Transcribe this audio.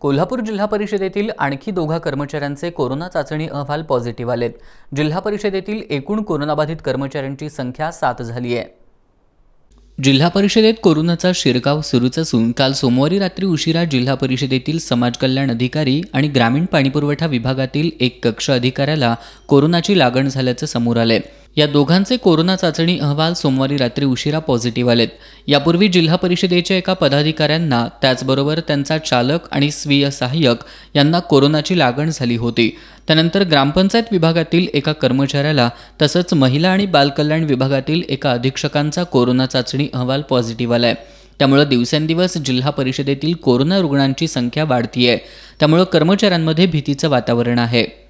कोल्हापूर जिल्हा परिषदेतील आणखी दोघा कर्मचाऱ्यांचे कोरोना चाचणी अहवाल पॉझिटिव्ह आलेत जिल्हा परिषदेतील एकूण कोरोनाबाधित कर्मचाऱ्यांची संख्या सात झाली आहे जिल्हा परिषदेत कोरोनाचा शिरकाव सुरूच असून काल सोमवारी रात्री उशिरा जिल्हा परिषदेतील समाज कल्याण अधिकारी आणि ग्रामीण पाणीपुरवठा विभागातील एक कक्ष अधिकाऱ्याला कोरोनाची लागण झाल्याचं समोर आलं आहे या दोघांचे कोरोना चाचणी अहवाल सोमवारी रात्री उशिरा पॉझिटिव्ह आलेत यापूर्वी जिल्हा परिषदेच्या एका पदाधिकाऱ्यांना त्याचबरोबर त्यांचा चालक आणि स्वीय सहाय्यक यांना कोरोनाची लागण झाली होती त्यानंतर ग्रामपंचायत विभागातील एका कर्मचाऱ्याला तसंच महिला आणि बालकल्याण विभागातील एका अधीक्षकांचा कोरोना चाचणी अहवाल पॉझिटिव्ह आलाय त्यामुळे दिवसेंदिवस जिल्हा परिषदेतील कोरोना रुग्णांची संख्या वाढतीये त्यामुळे कर्मचाऱ्यांमध्ये भीतीचं वातावरण आहे